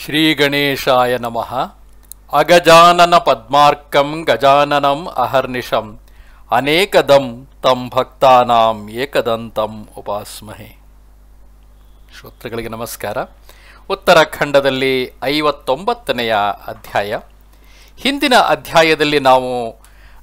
ಶ್ರೀಗಣೇಶಾಯ ನಮಃ ಅಗಜಾನನ ಪದ್ಮಾರ್ಕಂ ಗಜಾನನಂ ಅಹರ್ನಿಶಂ ಅನೇಕದಂ ತಂ ಭಕ್ತಾನಾಂ ಏಕದಂತಂ ಉಪಾಸ್ಮಹೆ ಶ್ರೋತೃಗಳಿಗೆ ನಮಸ್ಕಾರ ಉತ್ತರಾಖಂಡದಲ್ಲಿ ಐವತ್ತೊಂಬತ್ತನೆಯ ಅಧ್ಯಾಯ ಹಿಂದಿನ ಅಧ್ಯಾಯದಲ್ಲಿ ನಾವು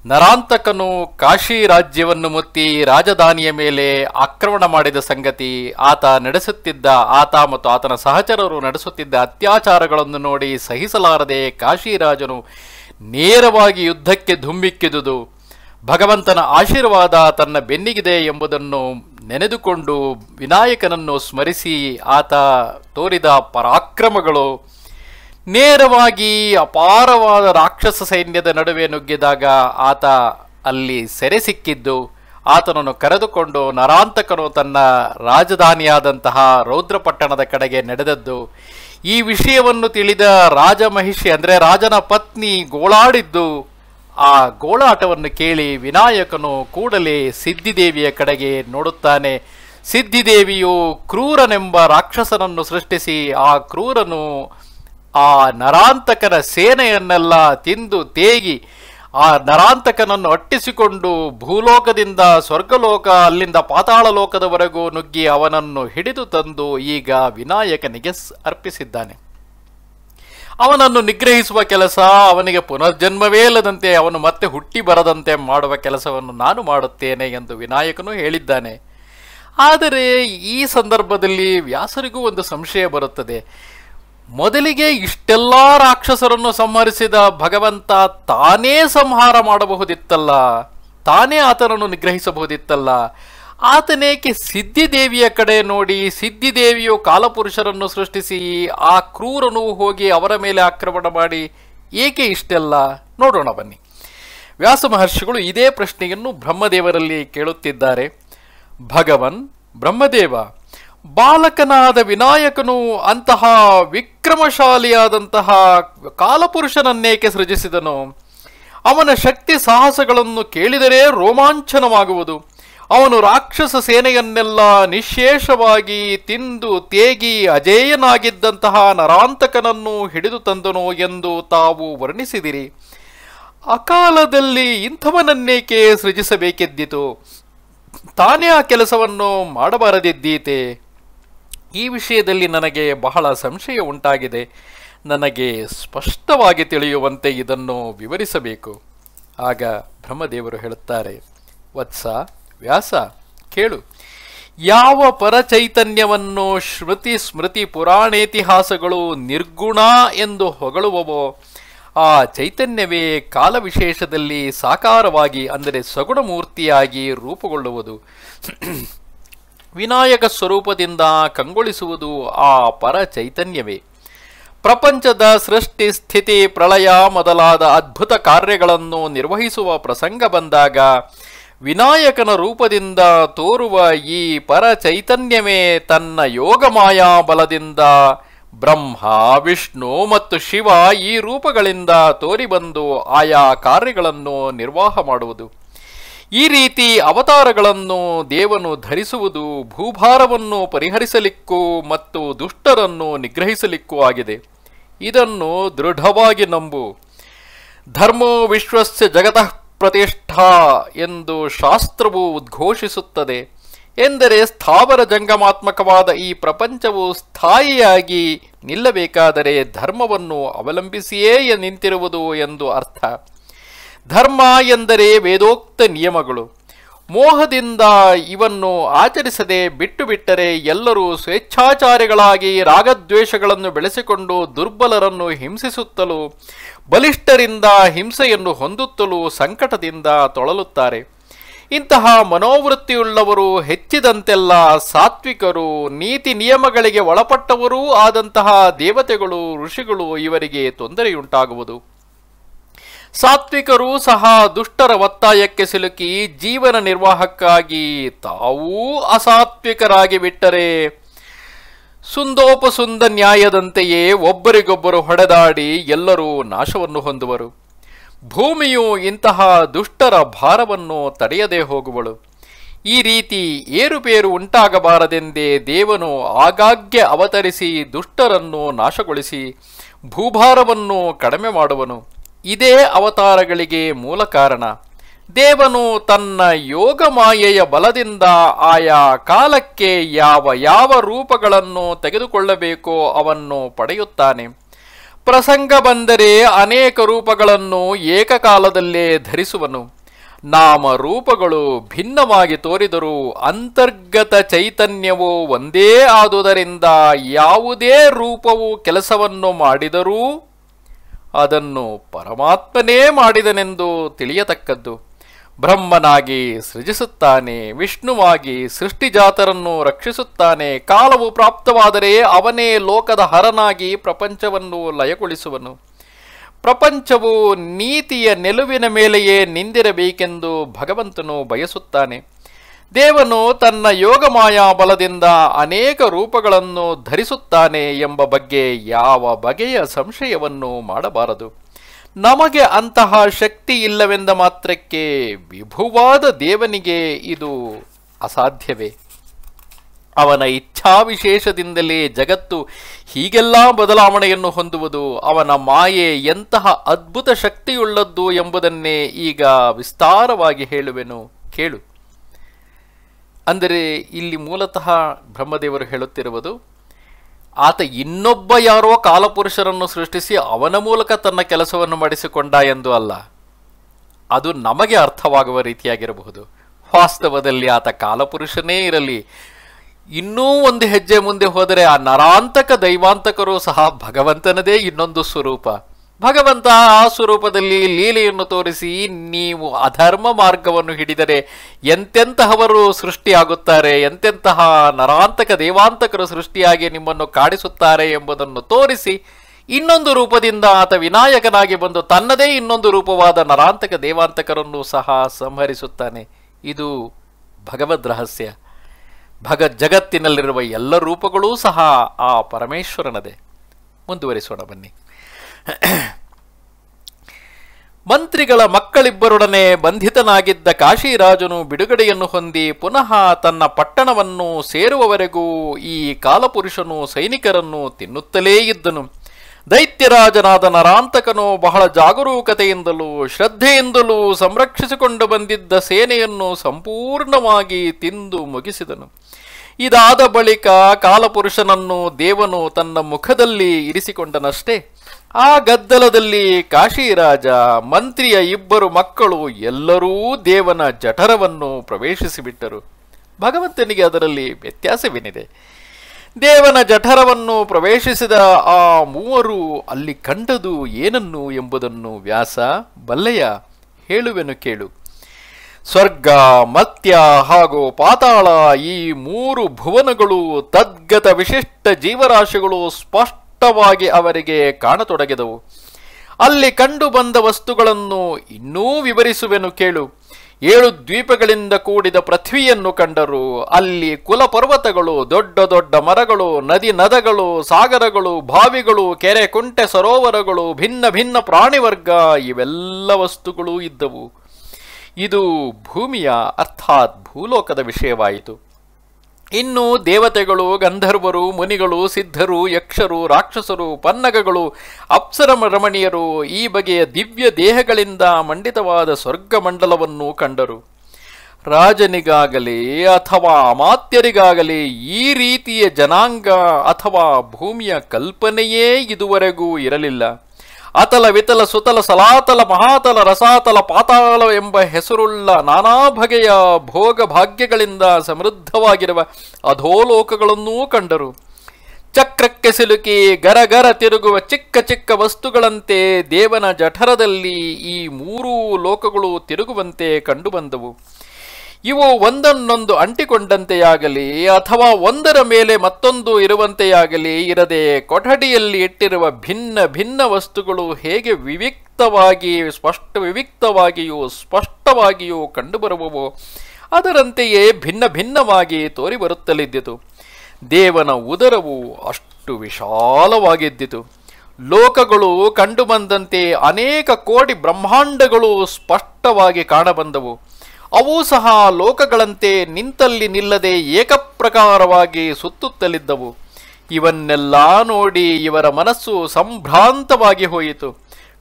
ನರಾಂತಕನು ಕಾಶಿ ರಾಜ್ಯವನ್ನು ಮುತ್ತಿ ರಾಜಧಾನಿಯ ಮೇಲೆ ಆಕ್ರಮಣ ಮಾಡಿದ ಸಂಗತಿ ಆತ ನಡೆಸುತ್ತಿದ್ದ ಆತ ಮತ್ತು ಆತನ ಸಹಚರರು ನಡೆಸುತ್ತಿದ್ದ ಅತ್ಯಾಚಾರಗಳನ್ನು ನೋಡಿ ಸಹಿಸಲಾರದೆ ಕಾಶಿರಾಜನು ನೇರವಾಗಿ ಯುದ್ಧಕ್ಕೆ ಧುಮ್ಮಿಕ್ಕಿದುದು ಭಗವಂತನ ಆಶೀರ್ವಾದ ತನ್ನ ಬೆನ್ನಿಗಿದೆ ಎಂಬುದನ್ನು ನೆನೆದುಕೊಂಡು ವಿನಾಯಕನನ್ನು ಸ್ಮರಿಸಿ ಆತ ತೋರಿದ ಪರಾಕ್ರಮಗಳು ನೇರವಾಗಿ ಅಪಾರವಾದ ರಾಕ್ಷಸ ಸೈನ್ಯದ ನಡುವೆ ನುಗ್ಗಿದಾಗ ಆತ ಅಲ್ಲಿ ಸೆರೆ ಸಿಕ್ಕಿದ್ದು ಆತನನ್ನು ಕರೆದುಕೊಂಡು ನರಾಂತಕನು ತನ್ನ ರಾಜಧಾನಿಯಾದಂತಹ ರೌದ್ರಪಟ್ಟಣದ ಕಡೆಗೆ ನಡೆದದ್ದು ಈ ವಿಷಯವನ್ನು ತಿಳಿದ ರಾಜ ಮಹಿಷಿ ಅಂದರೆ ರಾಜನ ಪತ್ನಿ ಗೋಳಾಡಿದ್ದು ಆ ಗೋಳಾಟವನ್ನು ಕೇಳಿ ವಿನಾಯಕನು ಕೂಡಲೇ ಸಿದ್ಧಿದೇವಿಯ ಕಡೆಗೆ ನೋಡುತ್ತಾನೆ ಸಿದ್ಧಿದೇವಿಯು ಕ್ರೂರನೆಂಬ ರಾಕ್ಷಸನನ್ನು ಸೃಷ್ಟಿಸಿ ಆ ಕ್ರೂರನು ಆ ನರಾಂತಕನ ಸೇನೆಯನ್ನೆಲ್ಲ ತಿಂದು ತೇಗಿ ಆ ನರಾಂತಕನನ್ನು ಅಟ್ಟಿಸಿಕೊಂಡು ಭೂಲೋಕದಿಂದ ಸ್ವರ್ಗಲೋಕ ಅಲ್ಲಿಂದ ಪಾತಾಳ ಲೋಕದವರೆಗೂ ನುಗ್ಗಿ ಅವನನ್ನು ಹಿಡಿದು ತಂದು ಈಗ ವಿನಾಯಕನಿಗೆ ಅರ್ಪಿಸಿದ್ದಾನೆ ಅವನನ್ನು ನಿಗ್ರಹಿಸುವ ಕೆಲಸ ಅವನಿಗೆ ಪುನರ್ಜನ್ಮವೇ ಇಲ್ಲದಂತೆ ಅವನು ಮತ್ತೆ ಹುಟ್ಟಿ ಬರದಂತೆ ಮಾಡುವ ಕೆಲಸವನ್ನು ನಾನು ಮಾಡುತ್ತೇನೆ ಎಂದು ವಿನಾಯಕನು ಹೇಳಿದ್ದಾನೆ ಆದರೆ ಈ ಸಂದರ್ಭದಲ್ಲಿ ವ್ಯಾಸರಿಗೂ ಒಂದು ಸಂಶಯ ಬರುತ್ತದೆ ಮೊದಲಿಗೆ ಇಷ್ಟೆಲ್ಲ ರಾಕ್ಷಸರನ್ನು ಸಂಹರಿಸಿದ ಭಗವಂತ ತಾನೇ ಸಂಹಾರ ಮಾಡಬಹುದಿತ್ತಲ್ಲ ತಾನೇ ಆತನನ್ನು ನಿಗ್ರಹಿಸಬಹುದಿತ್ತಲ್ಲ ಆತನೇಕೆ ಸಿದ್ಧಿದೇವಿಯ ಕಡೆ ನೋಡಿ ಸಿದ್ಧಿದೇವಿಯು ಕಾಲಪುರುಷರನ್ನು ಸೃಷ್ಟಿಸಿ ಆ ಕ್ರೂರನು ಹೋಗಿ ಅವರ ಮೇಲೆ ಆಕ್ರಮಣ ಮಾಡಿ ಏಕೆ ಇಷ್ಟೆಲ್ಲ ನೋಡೋಣ ಬನ್ನಿ ವ್ಯಾಸ ಮಹರ್ಷಿಗಳು ಇದೇ ಪ್ರಶ್ನೆಯನ್ನು ಬ್ರಹ್ಮದೇವರಲ್ಲಿ ಕೇಳುತ್ತಿದ್ದಾರೆ ಭಗವನ್ ಬ್ರಹ್ಮದೇವ ಬಾಲಕನಾದ ವಿನಾಯಕನು ಅಂತಹ ವಿಕ್ರಮಶಾಲಿಯಾದಂತಹ ಕಾಲಪುರುಷನನ್ನೇಕೆ ಸೃಜಿಸಿದನು ಅವನ ಶಕ್ತಿ ಸಾಹಸಗಳನ್ನು ಕೇಳಿದರೆ ರೋಮಾಂಚನವಾಗುವುದು ಅವನು ರಾಕ್ಷಸ ಸೇನೆಯನ್ನೆಲ್ಲ ನಿಶೇಷವಾಗಿ ತಿಂದು ತೇಗಿ ಅಜೇಯನಾಗಿದ್ದಂತಹ ನರಾಂತಕನನ್ನು ಹಿಡಿದು ತಂದನು ಎಂದು ತಾವು ವರ್ಣಿಸಿದಿರಿ ಅಕಾಲದಲ್ಲಿ ಇಂಥವನನ್ನೇಕೆ ಸೃಜಿಸಬೇಕಿದ್ದಿತು ತಾನೇ ಆ ಕೆಲಸವನ್ನು ಮಾಡಬಾರದಿದ್ದೀತೆ ಈ ವಿಷಯದಲ್ಲಿ ನನಗೆ ಬಹಳ ಸಂಶಯ ಉಂಟಾಗಿದೆ ನನಗೆ ಸ್ಪಷ್ಟವಾಗಿ ತಿಳಿಯುವಂತೆ ಇದನ್ನು ವಿವರಿಸಬೇಕು ಆಗ ಬ್ರಹ್ಮದೇವರು ಹೇಳುತ್ತಾರೆ ವತ್ಸ ವ್ಯಾಸ ಕೇಳು ಯಾವ ಪರಚೈತನ್ಯವನ್ನು ಶ್ರುತಿ ಸ್ಮೃತಿ ಪುರಾಣೇತಿಹಾಸಗಳು ನಿರ್ಗುಣ ಎಂದು ಹೊಗಳುವವೋ ಆ ಚೈತನ್ಯವೇ ಕಾಲವಿಶೇಷದಲ್ಲಿ ಸಾಕಾರವಾಗಿ ಅಂದರೆ ಮೂರ್ತಿಯಾಗಿ ರೂಪುಗೊಳ್ಳುವುದು ವಿನಾಯಕ ಸ್ವರೂಪದಿಂದ ಕಂಗೊಳಿಸುವುದು ಆ ಪರ ಚೈತನ್ಯವೇ ಪ್ರಪಂಚದ ಸೃಷ್ಟಿ ಸ್ಥಿತಿ ಪ್ರಳಯ ಮೊದಲಾದ ಅದ್ಭುತ ಕಾರ್ಯಗಳನ್ನು ನಿರ್ವಹಿಸುವ ಪ್ರಸಂಗ ಬಂದಾಗ ವಿನಾಯಕನ ರೂಪದಿಂದ ತೋರುವ ಈ ಪರ ಚೈತನ್ಯವೇ ತನ್ನ ಮಾಯಾ ಬಲದಿಂದ ಬ್ರಹ್ಮ ವಿಷ್ಣು ಮತ್ತು ಶಿವ ಈ ರೂಪಗಳಿಂದ ತೋರಿಬಂದು ಆಯಾ ಕಾರ್ಯಗಳನ್ನು ನಿರ್ವಾಹ ಮಾಡುವುದು ಈ ರೀತಿ ಅವತಾರಗಳನ್ನು ದೇವನು ಧರಿಸುವುದು ಭೂಭಾರವನ್ನು ಪರಿಹರಿಸಲಿಕ್ಕೂ ಮತ್ತು ದುಷ್ಟರನ್ನು ನಿಗ್ರಹಿಸಲಿಕ್ಕೂ ಆಗಿದೆ ಇದನ್ನು ದೃಢವಾಗಿ ನಂಬು ಧರ್ಮೋ ವಿಶ್ವಸ್ಯ ಜಗತಃ ಪ್ರತಿಷ್ಠಾ ಎಂದು ಶಾಸ್ತ್ರವು ಉದ್ಘೋಷಿಸುತ್ತದೆ ಎಂದರೆ ಸ್ಥಾವರ ಜಂಗಮಾತ್ಮಕವಾದ ಈ ಪ್ರಪಂಚವು ಸ್ಥಾಯಿಯಾಗಿ ನಿಲ್ಲಬೇಕಾದರೆ ಧರ್ಮವನ್ನು ಅವಲಂಬಿಸಿಯೇ ನಿಂತಿರುವುದು ಎಂದು ಅರ್ಥ ಧರ್ಮ ಎಂದರೆ ವೇದೋಕ್ತ ನಿಯಮಗಳು ಮೋಹದಿಂದ ಇವನ್ನು ಆಚರಿಸದೆ ಬಿಟ್ಟು ಬಿಟ್ಟರೆ ಎಲ್ಲರೂ ಸ್ವೇಚ್ಛಾಚಾರಿಗಳಾಗಿ ರಾಗದ್ವೇಷಗಳನ್ನು ಬೆಳೆಸಿಕೊಂಡು ದುರ್ಬಲರನ್ನು ಹಿಂಸಿಸುತ್ತಲೂ ಬಲಿಷ್ಠರಿಂದ ಹಿಂಸೆಯನ್ನು ಹೊಂದುತ್ತಲೂ ಸಂಕಟದಿಂದ ತೊಳಲುತ್ತಾರೆ ಇಂತಹ ಮನೋವೃತ್ತಿಯುಳ್ಳವರು ಹೆಚ್ಚಿದಂತೆಲ್ಲ ಸಾತ್ವಿಕರು ನೀತಿ ನಿಯಮಗಳಿಗೆ ಒಳಪಟ್ಟವರೂ ಆದಂತಹ ದೇವತೆಗಳು ಋಷಿಗಳು ಇವರಿಗೆ ತೊಂದರೆಯುಂಟಾಗುವುದು ಸಾತ್ವಿಕರು ಸಹ ದುಷ್ಟರ ಒತ್ತಾಯಕ್ಕೆ ಸಿಲುಕಿ ಜೀವನ ನಿರ್ವಾಹಕ್ಕಾಗಿ ತಾವೂ ಅಸಾತ್ವಿಕರಾಗಿ ಬಿಟ್ಟರೆ ಸುಂದೋಪಸುಂದ ನ್ಯಾಯದಂತೆಯೇ ಒಬ್ಬರಿಗೊಬ್ಬರು ಹೊಡೆದಾಡಿ ಎಲ್ಲರೂ ನಾಶವನ್ನು ಹೊಂದುವರು ಭೂಮಿಯು ಇಂತಹ ದುಷ್ಟರ ಭಾರವನ್ನು ತಡೆಯದೇ ಹೋಗುವಳು ಈ ರೀತಿ ಏರುಪೇರು ಉಂಟಾಗಬಾರದೆಂದೇ ದೇವನು ಆಗಾಗ್ಗೆ ಅವತರಿಸಿ ದುಷ್ಟರನ್ನು ನಾಶಗೊಳಿಸಿ ಭೂಭಾರವನ್ನು ಕಡಿಮೆ ಮಾಡುವನು ಇದೇ ಅವತಾರಗಳಿಗೆ ಮೂಲ ಕಾರಣ ದೇವನು ತನ್ನ ಯೋಗ ಮಾಯೆಯ ಬಲದಿಂದ ಆಯಾ ಕಾಲಕ್ಕೆ ಯಾವ ಯಾವ ರೂಪಗಳನ್ನು ತೆಗೆದುಕೊಳ್ಳಬೇಕೋ ಅವನ್ನು ಪಡೆಯುತ್ತಾನೆ ಪ್ರಸಂಗ ಬಂದರೆ ಅನೇಕ ರೂಪಗಳನ್ನು ಏಕಕಾಲದಲ್ಲೇ ಧರಿಸುವನು ನಾಮ ರೂಪಗಳು ಭಿನ್ನವಾಗಿ ತೋರಿದರೂ ಅಂತರ್ಗತ ಚೈತನ್ಯವು ಒಂದೇ ಆದುದರಿಂದ ಯಾವುದೇ ರೂಪವು ಕೆಲಸವನ್ನು ಮಾಡಿದರೂ ಅದನ್ನು ಪರಮಾತ್ಮನೇ ಮಾಡಿದನೆಂದು ತಿಳಿಯತಕ್ಕದ್ದು ಬ್ರಹ್ಮನಾಗಿ ಸೃಜಿಸುತ್ತಾನೆ ವಿಷ್ಣುವಾಗಿ ಸೃಷ್ಟಿಜಾತರನ್ನು ರಕ್ಷಿಸುತ್ತಾನೆ ಕಾಲವು ಪ್ರಾಪ್ತವಾದರೆ ಅವನೇ ಲೋಕದ ಹರನಾಗಿ ಪ್ರಪಂಚವನ್ನು ಲಯಗೊಳಿಸುವನು ಪ್ರಪಂಚವು ನೀತಿಯ ನೆಲುವಿನ ಮೇಲೆಯೇ ನಿಂದಿರಬೇಕೆಂದು ಭಗವಂತನು ಬಯಸುತ್ತಾನೆ ದೇವನು ತನ್ನ ಯೋಗಮಾಯಾ ಬಲದಿಂದ ಅನೇಕ ರೂಪಗಳನ್ನು ಧರಿಸುತ್ತಾನೆ ಎಂಬ ಬಗ್ಗೆ ಯಾವ ಬಗೆಯ ಸಂಶಯವನ್ನು ಮಾಡಬಾರದು ನಮಗೆ ಅಂತಹ ಶಕ್ತಿ ಇಲ್ಲವೆಂದ ಮಾತ್ರಕ್ಕೆ ವಿಭುವಾದ ದೇವನಿಗೆ ಇದು ಅಸಾಧ್ಯವೇ ಅವನ ಇಚ್ಛಾವಿಶೇಷದಿಂದಲೇ ಜಗತ್ತು ಹೀಗೆಲ್ಲ ಬದಲಾವಣೆಯನ್ನು ಹೊಂದುವುದು ಅವನ ಮಾಯೆ ಎಂತಹ ಅದ್ಭುತ ಶಕ್ತಿಯುಳ್ಳದ್ದು ಎಂಬುದನ್ನೇ ಈಗ ವಿಸ್ತಾರವಾಗಿ ಹೇಳುವೆನು ಕೇಳು ಅಂದರೆ ಇಲ್ಲಿ ಮೂಲತಃ ಬ್ರಹ್ಮದೇವರು ಹೇಳುತ್ತಿರುವುದು ಆತ ಇನ್ನೊಬ್ಬ ಯಾರೋ ಕಾಲಪುರುಷರನ್ನು ಸೃಷ್ಟಿಸಿ ಅವನ ಮೂಲಕ ತನ್ನ ಕೆಲಸವನ್ನು ಮಾಡಿಸಿಕೊಂಡ ಎಂದು ಅಲ್ಲ ಅದು ನಮಗೆ ಅರ್ಥವಾಗುವ ರೀತಿಯಾಗಿರಬಹುದು ವಾಸ್ತವದಲ್ಲಿ ಆತ ಕಾಲಪುರುಷನೇ ಇರಲಿ ಇನ್ನೂ ಒಂದು ಹೆಜ್ಜೆ ಮುಂದೆ ಹೋದರೆ ಆ ನರಾಂತಕ ದೈವಾಂತಕರು ಸಹ ಭಗವಂತನದೇ ಇನ್ನೊಂದು ಸ್ವರೂಪ ಭಗವಂತ ಆ ಸ್ವರೂಪದಲ್ಲಿ ಲೀಲೆಯನ್ನು ತೋರಿಸಿ ನೀವು ಅಧರ್ಮ ಮಾರ್ಗವನ್ನು ಹಿಡಿದರೆ ಎಂತೆಂತಹವರು ಸೃಷ್ಟಿಯಾಗುತ್ತಾರೆ ಎಂತೆಂತಹ ನರಾಂತಕ ದೇವಾಂತಕರು ಸೃಷ್ಟಿಯಾಗಿ ನಿಮ್ಮನ್ನು ಕಾಡಿಸುತ್ತಾರೆ ಎಂಬುದನ್ನು ತೋರಿಸಿ ಇನ್ನೊಂದು ರೂಪದಿಂದ ಆತ ವಿನಾಯಕನಾಗಿ ಬಂದು ತನ್ನದೇ ಇನ್ನೊಂದು ರೂಪವಾದ ನರಾಂತಕ ದೇವಾಂತಕರನ್ನು ಸಹ ಸಂಹರಿಸುತ್ತಾನೆ ಇದು ಭಗವದ್ ರಹಸ್ಯ ಭಗ ಜಗತ್ತಿನಲ್ಲಿರುವ ಎಲ್ಲ ರೂಪಗಳೂ ಸಹ ಆ ಪರಮೇಶ್ವರನದೇ ಮುಂದುವರಿಸೋಣ ಬನ್ನಿ ಮಂತ್ರಿಗಳ ಮಕ್ಕಳಿಬ್ಬರೊಡನೆ ಬಂಧಿತನಾಗಿದ್ದ ಕಾಶಿರಾಜನು ಬಿಡುಗಡೆಯನ್ನು ಹೊಂದಿ ಪುನಃ ತನ್ನ ಪಟ್ಟಣವನ್ನು ಸೇರುವವರೆಗೂ ಈ ಕಾಲಪುರುಷನು ಸೈನಿಕರನ್ನು ತಿನ್ನುತ್ತಲೇ ಇದ್ದನು ದೈತ್ಯರಾಜನಾದ ನರಾಂತಕನು ಬಹಳ ಜಾಗರೂಕತೆಯಿಂದಲೂ ಶ್ರದ್ಧೆಯಿಂದಲೂ ಸಂರಕ್ಷಿಸಿಕೊಂಡು ಬಂದಿದ್ದ ಸೇನೆಯನ್ನು ಸಂಪೂರ್ಣವಾಗಿ ತಿಂದು ಮುಗಿಸಿದನು ಇದಾದ ಬಳಿಕ ಕಾಲಪುರುಷನನ್ನು ದೇವನು ತನ್ನ ಮುಖದಲ್ಲಿ ಇರಿಸಿಕೊಂಡನಷ್ಟೇ ಆ ಗದ್ದಲದಲ್ಲಿ ಕಾಶಿರಾಜ ಮಂತ್ರಿಯ ಇಬ್ಬರು ಮಕ್ಕಳು ಎಲ್ಲರೂ ದೇವನ ಜಠರವನ್ನು ಪ್ರವೇಶಿಸಿಬಿಟ್ಟರು ಭಗವಂತನಿಗೆ ಅದರಲ್ಲಿ ವ್ಯತ್ಯಾಸವೇನಿದೆ ದೇವನ ಜಠರವನ್ನು ಪ್ರವೇಶಿಸಿದ ಆ ಮೂವರು ಅಲ್ಲಿ ಕಂಡದು ಏನನ್ನು ಎಂಬುದನ್ನು ವ್ಯಾಸ ಬಲ್ಲಯ್ಯ ಹೇಳುವೆನು ಕೇಳು ಸ್ವರ್ಗ ಮತ್ಯ ಹಾಗೂ ಪಾತಾಳ ಈ ಮೂರು ಭುವನಗಳು ತದ್ಗತ ವಿಶಿಷ್ಟ ಜೀವರಾಶಿಗಳು ಸ್ಪಷ್ಟ ಸ್ಪಷ್ಟವಾಗಿ ಅವರಿಗೆ ಕಾಣತೊಡಗಿದವು ಅಲ್ಲಿ ಕಂಡುಬಂದ ವಸ್ತುಗಳನ್ನು ಇನ್ನೂ ವಿವರಿಸುವೆನು ಕೇಳು ಏಳು ದ್ವೀಪಗಳಿಂದ ಕೂಡಿದ ಪೃಥ್ವಿಯನ್ನು ಕಂಡರು ಅಲ್ಲಿ ಕುಲ ಪರ್ವತಗಳು ದೊಡ್ಡ ದೊಡ್ಡ ಮರಗಳು ನದಿ ನದಗಳು ಸಾಗರಗಳು ಬಾವಿಗಳು ಕೆರೆ ಕುಂಟೆ ಸರೋವರಗಳು ಭಿನ್ನ ಭಿನ್ನ ಪ್ರಾಣಿವರ್ಗ ಇವೆಲ್ಲ ವಸ್ತುಗಳೂ ಇದ್ದವು ಇದು ಭೂಮಿಯ ಅರ್ಥಾತ್ ಭೂಲೋಕದ ವಿಷಯವಾಯಿತು ಇನ್ನು ದೇವತೆಗಳು ಗಂಧರ್ವರು ಮುನಿಗಳು ಸಿದ್ಧರು ಯಕ್ಷರು ರಾಕ್ಷಸರು ಪನ್ನಗಗಳು ಅಪ್ಸರ ರಮಣೀಯರು ಈ ಬಗೆಯ ದಿವ್ಯ ದೇಹಗಳಿಂದ ಮಂಡಿತವಾದ ಸ್ವರ್ಗ ಮಂಡಲವನ್ನು ಕಂಡರು ರಾಜನಿಗಾಗಲಿ ಅಥವಾ ಅಮಾತ್ಯರಿಗಾಗಲಿ ಈ ರೀತಿಯ ಜನಾಂಗ ಅಥವಾ ಭೂಮಿಯ ಕಲ್ಪನೆಯೇ ಇದುವರೆಗೂ ಇರಲಿಲ್ಲ ಅತಲ ವಿತಲ ಸುತಲ ಸಲಾತಲ ಮಹಾತಲ ರಸಾತಲ ಪಾತಾಳ ಎಂಬ ಹೆಸರುಳ್ಳ ನಾನಾ ಬಗೆಯ ಭೋಗ ಭಾಗ್ಯಗಳಿಂದ ಸಮೃದ್ಧವಾಗಿರುವ ಅಧೋಲೋಕಗಳನ್ನೂ ಕಂಡರು ಚಕ್ರಕ್ಕೆ ಸಿಲುಕಿ ಗರಗರ ತಿರುಗುವ ಚಿಕ್ಕ ಚಿಕ್ಕ ವಸ್ತುಗಳಂತೆ ದೇವನ ಜಠರದಲ್ಲಿ ಈ ಮೂರೂ ಲೋಕಗಳು ತಿರುಗುವಂತೆ ಕಂಡುಬಂದವು ಇವು ಒಂದನ್ನೊಂದು ಅಂಟಿಕೊಂಡಂತೆಯಾಗಲಿ ಅಥವಾ ಒಂದರ ಮೇಲೆ ಮತ್ತೊಂದು ಇರುವಂತೆಯಾಗಲಿ ಇರದೆ ಕೊಠಡಿಯಲ್ಲಿ ಇಟ್ಟಿರುವ ಭಿನ್ನ ಭಿನ್ನ ವಸ್ತುಗಳು ಹೇಗೆ ವಿವಿಕ್ತವಾಗಿ ಸ್ಪಷ್ಟ ವಿವಿಕ್ತವಾಗಿಯೂ ಸ್ಪಷ್ಟವಾಗಿಯೂ ಕಂಡುಬರುವವು ಅದರಂತೆಯೇ ಭಿನ್ನ ಭಿನ್ನವಾಗಿ ತೋರಿಬರುತ್ತಲಿದ್ದಿತು ದೇವನ ಉದರವು ಅಷ್ಟು ವಿಶಾಲವಾಗಿದ್ದಿತು ಲೋಕಗಳು ಕಂಡುಬಂದಂತೆ ಅನೇಕ ಕೋಟಿ ಬ್ರಹ್ಮಾಂಡಗಳು ಸ್ಪಷ್ಟವಾಗಿ ಕಾಣಬಂದವು ಅವು ಸಹ ಲೋಕಗಳಂತೆ ನಿಂತಲ್ಲಿ ನಿಲ್ಲದೆ ಏಕಪ್ರಕಾರವಾಗಿ ಸುತ್ತುತ್ತಲಿದ್ದವು ಇವನ್ನೆಲ್ಲ ನೋಡಿ ಇವರ ಮನಸ್ಸು ಸಂಭ್ರಾಂತವಾಗಿ ಹೋಯಿತು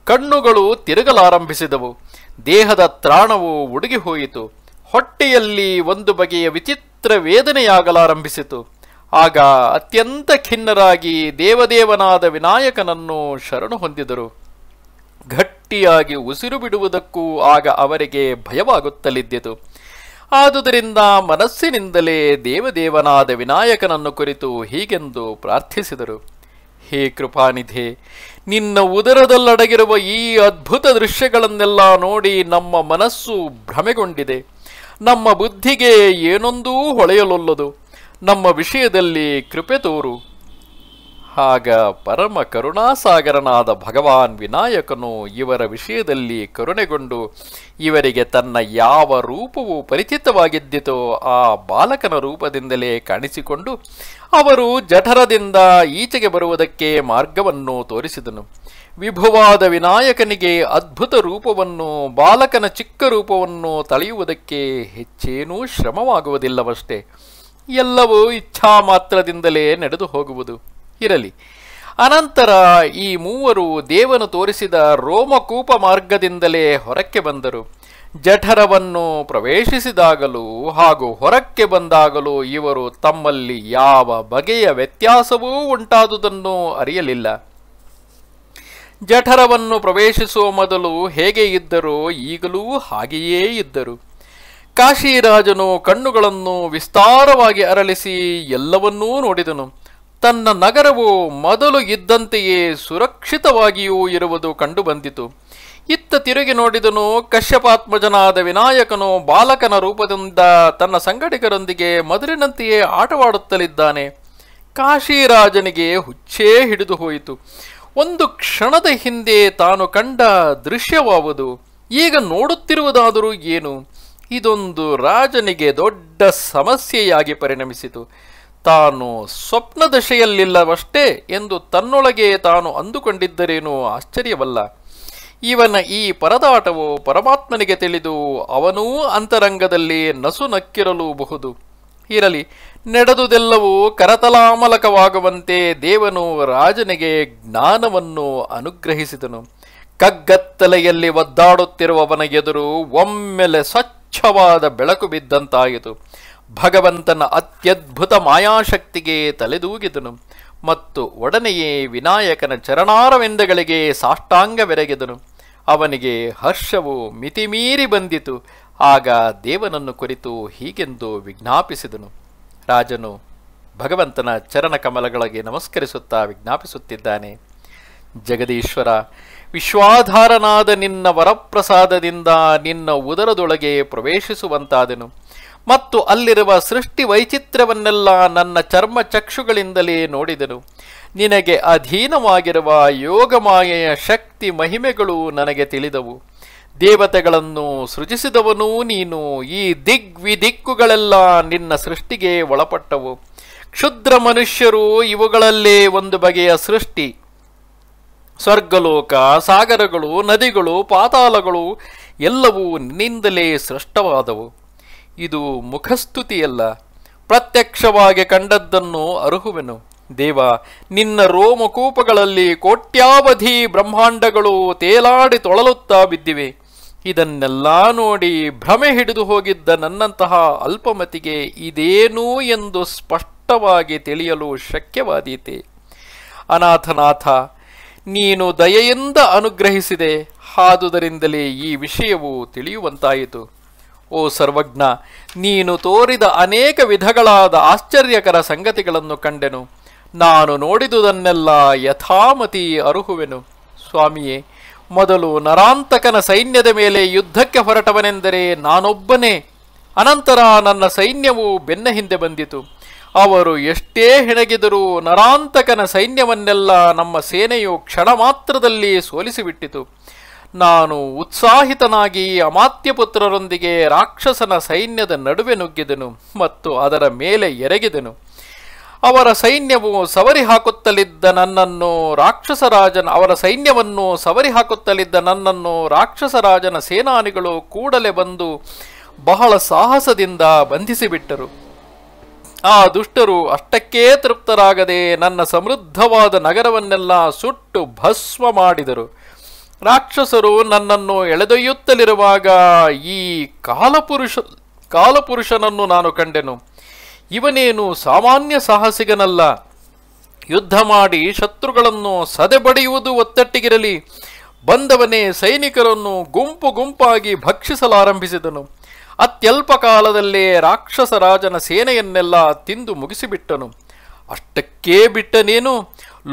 ಕಣ್ಣುಗಳು ತಿರುಗಲಾರಂಭಿಸಿದವು ದೇಹದ ತ್ರಾಣವು ಉಡುಗಿ ಹೋಯಿತು ಹೊಟ್ಟೆಯಲ್ಲಿ ಒಂದು ಬಗೆಯ ವಿಚಿತ್ರ ವೇದನೆಯಾಗಲಾರಂಭಿಸಿತು ಆಗ ಅತ್ಯಂತ ಖಿನ್ನರಾಗಿ ದೇವದೇವನಾದ ವಿನಾಯಕನನ್ನು ಶರಣು ಹೊಂದಿದರು ಗಟ್ಟಿಯಾಗಿ ಉಸಿರು ಬಿಡುವುದಕ್ಕೂ ಆಗ ಅವರಿಗೆ ಭಯವಾಗುತ್ತಲಿದ್ದಿತು ಆದುದರಿಂದ ಮನಸ್ಸಿನಿಂದಲೇ ದೇವದೇವನಾದ ವಿನಾಯಕನನ್ನು ಕುರಿತು ಹೀಗೆಂದು ಪ್ರಾರ್ಥಿಸಿದರು ಹೇ ಕೃಪಾನಿಧೆ ನಿನ್ನ ಉದರದಲ್ಲಡಗಿರುವ ಈ ಅದ್ಭುತ ದೃಶ್ಯಗಳನ್ನೆಲ್ಲ ನೋಡಿ ನಮ್ಮ ಮನಸ್ಸು ಭ್ರಮೆಗೊಂಡಿದೆ ನಮ್ಮ ಬುದ್ಧಿಗೆ ಏನೊಂದೂ ಹೊಳೆಯಲೊಲ್ಲದು ನಮ್ಮ ವಿಷಯದಲ್ಲಿ ಕೃಪೆ ತೋರು ಆಗ ಪರಮ ಕರುಣಾಸಾಗರನಾದ ಭಗವಾನ್ ವಿನಾಯಕನು ಇವರ ವಿಷಯದಲ್ಲಿ ಕರುಣೆಗೊಂಡು ಇವರಿಗೆ ತನ್ನ ಯಾವ ರೂಪವು ಪರಿಚಿತವಾಗಿದ್ದಿತೋ ಆ ಬಾಲಕನ ರೂಪದಿಂದಲೇ ಕಾಣಿಸಿಕೊಂಡು ಅವರು ಜಠರದಿಂದ ಈಚೆಗೆ ಬರುವುದಕ್ಕೆ ಮಾರ್ಗವನ್ನು ತೋರಿಸಿದನು ವಿಭುವಾದ ವಿನಾಯಕನಿಗೆ ಅದ್ಭುತ ರೂಪವನ್ನು ಬಾಲಕನ ಚಿಕ್ಕ ರೂಪವನ್ನು ತಳೆಯುವುದಕ್ಕೆ ಹೆಚ್ಚೇನೂ ಶ್ರಮವಾಗುವುದಿಲ್ಲವಷ್ಟೇ ಎಲ್ಲವೂ ಇಚ್ಛಾ ಮಾತ್ರದಿಂದಲೇ ನಡೆದು ಹೋಗುವುದು ಇರಲಿ ಅನಂತರ ಈ ಮೂವರು ದೇವನು ತೋರಿಸಿದ ರೋಮಕೂಪ ಮಾರ್ಗದಿಂದಲೇ ಹೊರಕ್ಕೆ ಬಂದರು ಜಠರವನ್ನು ಪ್ರವೇಶಿಸಿದಾಗಲೂ ಹಾಗೂ ಹೊರಕ್ಕೆ ಬಂದಾಗಲೂ ಇವರು ತಮ್ಮಲ್ಲಿ ಯಾವ ಬಗೆಯ ವ್ಯತ್ಯಾಸವೂ ಉಂಟಾದುದನ್ನು ಅರಿಯಲಿಲ್ಲ ಜಠರವನ್ನು ಪ್ರವೇಶಿಸುವ ಮೊದಲು ಹೇಗೆ ಇದ್ದರೋ ಈಗಲೂ ಹಾಗೆಯೇ ಇದ್ದರು ಕಾಶಿರಾಜನು ಕಣ್ಣುಗಳನ್ನು ವಿಸ್ತಾರವಾಗಿ ಅರಳಿಸಿ ಎಲ್ಲವನ್ನೂ ನೋಡಿದನು ತನ್ನ ನಗರವು ಮೊದಲು ಇದ್ದಂತೆಯೇ ಸುರಕ್ಷಿತವಾಗಿಯೂ ಇರುವುದು ಕಂಡುಬಂದಿತು ಇತ್ತ ತಿರುಗಿ ನೋಡಿದನು ಕಶ್ಯಪಾತ್ಮಜನಾದ ವಿನಾಯಕನು ಬಾಲಕನ ರೂಪದಿಂದ ತನ್ನ ಸಂಗಡಿಗರೊಂದಿಗೆ ಮೊದಲಿನಂತೆಯೇ ಆಟವಾಡುತ್ತಲಿದ್ದಾನೆ ಕಾಶಿರಾಜನಿಗೆ ಹುಚ್ಚೇ ಹಿಡಿದು ಹೋಯಿತು ಒಂದು ಕ್ಷಣದ ಹಿಂದೆ ತಾನು ಕಂಡ ದೃಶ್ಯವಾವುದು ಈಗ ನೋಡುತ್ತಿರುವುದಾದರೂ ಏನು ಇದೊಂದು ರಾಜನಿಗೆ ದೊಡ್ಡ ಸಮಸ್ಯೆಯಾಗಿ ಪರಿಣಮಿಸಿತು ತಾನು ಸ್ವಪ್ನ ದಶೆಯಲ್ಲಿಲ್ಲವಷ್ಟೇ ಎಂದು ತನ್ನೊಳಗೆ ತಾನು ಅಂದುಕೊಂಡಿದ್ದರೇನು ಆಶ್ಚರ್ಯವಲ್ಲ ಇವನ ಈ ಪರದಾಟವು ಪರಮಾತ್ಮನಿಗೆ ತಿಳಿದು ಅವನೂ ಅಂತರಂಗದಲ್ಲಿ ನಸು ನಕ್ಕಿರಲೂಬಹುದು ಇರಲಿ ನಡೆದುದೆಲ್ಲವೂ ಕರತಲಾಮಲಕವಾಗುವಂತೆ ದೇವನು ರಾಜನಿಗೆ ಜ್ಞಾನವನ್ನು ಅನುಗ್ರಹಿಸಿದನು ಕಗ್ಗತ್ತಲೆಯಲ್ಲಿ ಒದ್ದಾಡುತ್ತಿರುವವನ ಎದುರು ಒಮ್ಮೆಲೆ ಸ್ವಚ್ಛವಾದ ಬೆಳಕು ಬಿದ್ದಂತಾಯಿತು ಭಗವಂತನ ಅತ್ಯದ್ಭುತ ಮಾಯಾಶಕ್ತಿಗೆ ತಲೆದೂಗಿದನು ಮತ್ತು ಒಡನೆಯೇ ವಿನಾಯಕನ ಸಾಷ್ಟಾಂಗ ಬೆರಗಿದನು ಅವನಿಗೆ ಹರ್ಷವು ಮಿತಿಮೀರಿ ಬಂದಿತು ಆಗ ದೇವನನ್ನು ಕುರಿತು ಹೀಗೆಂದು ವಿಜ್ಞಾಪಿಸಿದನು ರಾಜನು ಭಗವಂತನ ಚರಣಕಮಲಗಳಿಗೆ ನಮಸ್ಕರಿಸುತ್ತಾ ವಿಜ್ಞಾಪಿಸುತ್ತಿದ್ದಾನೆ ಜಗದೀಶ್ವರ ವಿಶ್ವಾಧಾರನಾದ ನಿನ್ನ ವರಪ್ರಸಾದದಿಂದ ನಿನ್ನ ಉದರದೊಳಗೆ ಪ್ರವೇಶಿಸುವಂತಾದನು ಮತ್ತು ಅಲ್ಲಿರುವ ಸೃಷ್ಟಿ ವೈಚಿತ್ರ್ಯವನ್ನೆಲ್ಲ ನನ್ನ ಚರ್ಮ ಚಕ್ಷುಗಳಿಂದಲೇ ನೋಡಿದನು ನಿನಗೆ ಅಧೀನವಾಗಿರುವ ಯೋಗಮಾಯೆಯ ಶಕ್ತಿ ಮಹಿಮೆಗಳು ನನಗೆ ತಿಳಿದವು ದೇವತೆಗಳನ್ನು ಸೃಜಿಸಿದವನೂ ನೀನು ಈ ದಿಗ್ವಿದಿಕ್ಕುಗಳೆಲ್ಲ ನಿನ್ನ ಸೃಷ್ಟಿಗೆ ಒಳಪಟ್ಟವು ಕ್ಷುದ್ರ ಮನುಷ್ಯರು ಇವುಗಳಲ್ಲೇ ಒಂದು ಬಗೆಯ ಸೃಷ್ಟಿ ಸ್ವರ್ಗಲೋಕ ಸಾಗರಗಳು ನದಿಗಳು ಪಾತಾಳಗಳು ಎಲ್ಲವೂ ನಿನ್ನಿಂದಲೇ ಸೃಷ್ಟವಾದವು ಇದು ಮುಖಸ್ತುತಿಯಲ್ಲ ಪ್ರತ್ಯಕ್ಷವಾಗಿ ಕಂಡದ್ದನ್ನು ಅರುಹುವೆನು ದೇವ ನಿನ್ನ ರೋಮಕೂಪಗಳಲ್ಲಿ ಕೋಟ್ಯಾವಧಿ ಬ್ರಹ್ಮಾಂಡಗಳು ತೇಲಾಡಿ ತೊಳಲುತ್ತಾ ಬಿದ್ದಿವೆ ಇದನ್ನೆಲ್ಲ ನೋಡಿ ಭ್ರಮೆ ಹಿಡಿದು ಹೋಗಿದ್ದ ನನ್ನಂತಹ ಅಲ್ಪಮತಿಗೆ ಇದೇನು ಎಂದು ಸ್ಪಷ್ಟವಾಗಿ ತಿಳಿಯಲು ಶಕ್ಯವಾದೀತೆ ಅನಾಥನಾಥ ನೀನು ದಯೆಯಿಂದ ಅನುಗ್ರಹಿಸಿದೆ ಹಾದುದರಿಂದಲೇ ಈ ವಿಷಯವು ತಿಳಿಯುವಂತಾಯಿತು ಓ ಸರ್ವಜ್ಞ ನೀನು ತೋರಿದ ಅನೇಕ ವಿಧಗಳಾದ ಆಶ್ಚರ್ಯಕರ ಸಂಗತಿಗಳನ್ನು ಕಂಡೆನು ನಾನು ನೋಡಿದುದನ್ನೆಲ್ಲ ಯಥಾಮತಿ ಅರುಹುವೆನು ಸ್ವಾಮಿಯೇ ಮೊದಲು ನರಾಂತಕನ ಸೈನ್ಯದ ಮೇಲೆ ಯುದ್ಧಕ್ಕೆ ಹೊರಟವನೆಂದರೆ ನಾನೊಬ್ಬನೇ ಅನಂತರ ನನ್ನ ಸೈನ್ಯವು ಬೆನ್ನ ಹಿಂದೆ ಬಂದಿತು ಅವರು ಎಷ್ಟೇ ಹೆಣಗಿದರೂ ನರಾಂತಕನ ಸೈನ್ಯವನ್ನೆಲ್ಲ ನಮ್ಮ ಸೇನೆಯು ಕ್ಷಣ ಮಾತ್ರದಲ್ಲಿ ಸೋಲಿಸಿಬಿಟ್ಟಿತು ನಾನು ಉತ್ಸಾಹಿತನಾಗಿ ಅಮಾತ್ಯಪುತ್ರರೊಂದಿಗೆ ರಾಕ್ಷಸನ ಸೈನ್ಯದ ನಡುವೆ ನುಗ್ಗಿದೆನು ಮತ್ತು ಅದರ ಮೇಲೆ ಎರಗಿದೆನು ಅವರ ಸೈನ್ಯವು ಸವರಿ ಹಾಕುತ್ತಲಿದ್ದ ನನ್ನನ್ನು ರಾಕ್ಷಸರಾಜನ ಅವರ ಸೈನ್ಯವನ್ನು ಸವರಿ ಹಾಕುತ್ತಲಿದ್ದ ನನ್ನನ್ನು ರಾಕ್ಷಸರಾಜನ ಸೇನಾನಿಗಳು ಕೂಡಲೇ ಬಂದು ಬಹಳ ಸಾಹಸದಿಂದ ಬಂಧಿಸಿಬಿಟ್ಟರು ಆ ದುಷ್ಟರು ಅಷ್ಟಕ್ಕೇ ತೃಪ್ತರಾಗದೆ ನನ್ನ ಸಮೃದ್ಧವಾದ ನಗರವನ್ನೆಲ್ಲ ಸುಟ್ಟು ಭಸ್ಮ ಮಾಡಿದರು ರಾಕ್ಷಸರು ನನ್ನನ್ನು ಎಳೆದೊಯ್ಯುತ್ತಲಿರುವಾಗ ಈ ಕಾಲಪುರುಷ ಕಾಲಪುರುಷನನ್ನು ನಾನು ಕಂಡೆನು ಇವನೇನು ಸಾಮಾನ್ಯ ಸಾಹಸಿಗನಲ್ಲ ಯುದ್ಧ ಮಾಡಿ ಶತ್ರುಗಳನ್ನು ಸದೆಬಡಿಯುವುದು ಒತ್ತಟ್ಟಿಗಿರಲಿ ಬಂದವನೇ ಸೈನಿಕರನ್ನು ಗುಂಪು ಗುಂಪಾಗಿ ಭಕ್ಷಿಸಲಾರಂಭಿಸಿದನು ಅತ್ಯಲ್ಪ ಕಾಲದಲ್ಲೇ ರಾಕ್ಷಸ ರಾಜನ ಸೇನೆಯನ್ನೆಲ್ಲ ತಿಂದು ಮುಗಿಸಿಬಿಟ್ಟನು ಅಷ್ಟಕ್ಕೇ ಬಿಟ್ಟನೇನು